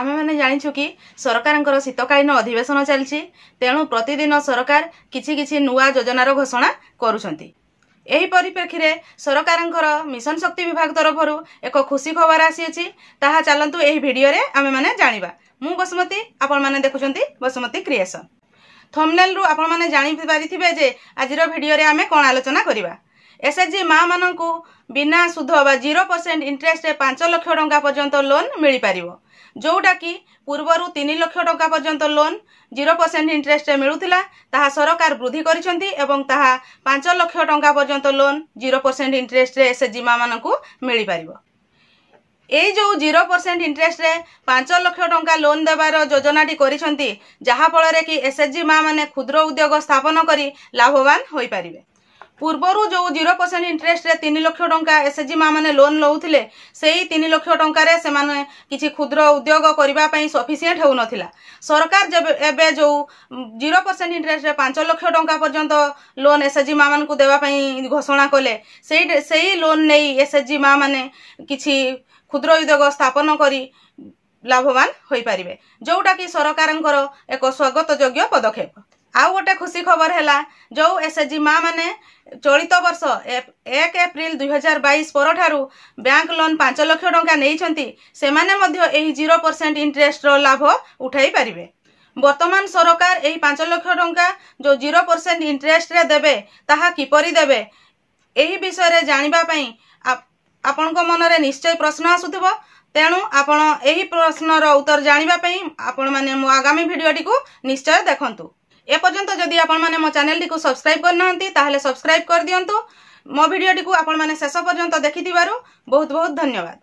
ଆମେମାନେ ଜାଣିଛୁ କି ସରକାରଙ୍କର ଶୀତକାଳୀନ ଅଧିବେଶନ ଚାଲିଛି ତେଣୁ ପ୍ରତିଦିନ ସରକାର କିଛି କିଛି ନୂଆ ଯୋଜନାର ଘୋଷଣା କରୁଛନ୍ତି ଏହି ପରିପ୍ରେକ୍ଷୀରେ ସରକାରଙ୍କର ମିଶନ ଶକ୍ତି ବିଭାଗ ତରଫରୁ ଏକ ଖୁସି ଖବର ଆସିଅଛି ତାହା ଚାଲନ୍ତୁ ଏହି ଭିଡ଼ିଓରେ ଆମେମାନେ ଜାଣିବା ମୁଁ ବସୁମତୀ ଆପଣମାନେ ଦେଖୁଛନ୍ତି ବସୁମତୀ କ୍ରିଏସନ୍ ଥମ୍ନେଲ୍ରୁ ଆପଣମାନେ ଜାଣିପାରିଥିବେ ଯେ ଆଜିର ଭିଡ଼ିଓରେ ଆମେ କ'ଣ ଆଲୋଚନା କରିବା ଏସ୍ଏଚ୍ଜି ମା'ମାନଙ୍କୁ ବିନା ସୁଧ ବା ଜିରୋ ପରସେଣ୍ଟ ଇଣ୍ଟରେଷ୍ଟରେ ପାଞ୍ଚ ଲକ୍ଷ ଟଙ୍କା ପର୍ଯ୍ୟନ୍ତ ଲୋନ୍ ମିଳିପାରିବ ଯେଉଁଟାକି ପୂର୍ବରୁ ତିନି ଲକ୍ଷ ଟଙ୍କା ପର୍ଯ୍ୟନ୍ତ ଲୋନ୍ ଜିରୋ ପରସେଣ୍ଟ ଇଣ୍ଟରେଷ୍ଟରେ ମିଳୁଥିଲା ତାହା ସରକାର ବୃଦ୍ଧି କରିଛନ୍ତି ଏବଂ ତାହା ପାଞ୍ଚ ଲକ୍ଷ ଟଙ୍କା ପର୍ଯ୍ୟନ୍ତ ଲୋନ୍ ଜିରୋ ପରସେଣ୍ଟ ଇଣ୍ଟରେଷ୍ଟରେ ଏସ୍ ସେ ମାମାନଙ୍କୁ ମିଳିପାରିବ ଏଇ ଯେଉଁ ଜିରୋ ପରସେଣ୍ଟ ଇଣ୍ଟରେଷ୍ଟରେ ପାଞ୍ଚ ଲକ୍ଷ ଟଙ୍କା ଲୋନ୍ ଦେବାର ଯୋଜନାଟି କରିଛନ୍ତି ଯାହାଫଳରେ କି ଏସ୍ଏଚ୍ଜି ମା'ମାନେ କ୍ଷୁଦ୍ର ଉଦ୍ୟୋଗ ସ୍ଥାପନ କରି ଲାଭବାନ ହୋଇପାରିବେ পূর্বরু যে জিরো পরসেন্ট ইন্টরেস্টরে তিন লক্ষ টঙ্কা এসএচজি মা মানে লোন লোলে সেই তিন লক্ষ টাকার সে কিছু ক্ষুদ্র উদ্যোগ করা সফিসিয়েন্ট হেউ নথিলা সরকার এবে যে জিরো পরসেন্ট ইন্টরেস্টরে পাঁচ লক্ষ টাকা পর্যন্ত লোন এসএচজি মা মানুষ দেওয়া ঘোষণা কলে সেই সেই লোন নেই এসএচজি মা মানে কিছু ক্ষুদ্র উদ্যোগ স্থাপন করে লাভবান হয়ে পারে যেটা কি ସରକାରଙ୍କର এক স্বাগতযোগ্য পদক্ষেপ ଆଉ ଗୋଟେ ଖୁସି ଖବର ହେଲା ଯେଉଁ ଏସ୍ଏଚ୍ଜି ମା'ମାନେ ଚଳିତ ବର୍ଷ ଏକ ଏପ୍ରିଲ ଦୁଇହଜାର ବାଇଶ ପରଠାରୁ ବ୍ୟାଙ୍କ ଲୋନ୍ ପାଞ୍ଚ ଲକ୍ଷ ଟଙ୍କା ନେଇଛନ୍ତି ସେମାନେ ମଧ୍ୟ ଏହି ଜିରୋ ପରସେଣ୍ଟ ଇଣ୍ଟରେଷ୍ଟର ଲାଭ ଉଠାଇ ପାରିବେ ବର୍ତ୍ତମାନ ସରକାର ଏହି ପାଞ୍ଚ ଲକ୍ଷ ଟଙ୍କା ଯେଉଁ ଜିରୋ ପରସେଣ୍ଟ ଇଣ୍ଟରେଷ୍ଟରେ ଦେବେ ତାହା କିପରି ଦେବେ ଏହି ବିଷୟରେ ଜାଣିବା ପାଇଁ ଆପଣଙ୍କ ମନରେ ନିଶ୍ଚୟ ପ୍ରଶ୍ନ ଆସୁଥିବ ତେଣୁ ଆପଣ ଏହି ପ୍ରଶ୍ନର ଉତ୍ତର ଜାଣିବା ପାଇଁ ଆପଣମାନେ ମୋ ଆଗାମୀ ଭିଡ଼ିଓଟିକୁ ନିଶ୍ଚୟ ଦେଖନ୍ତୁ এ পর্যন্ত যদি আপনার মো চ্যানেলটি সবসক্রাইব করে না তাহলে সবসক্রাইব করে দিও মো ভিডিওটি আপনার শেষ পর্যন্ত দেখি বহু বহু ধন্যবাদ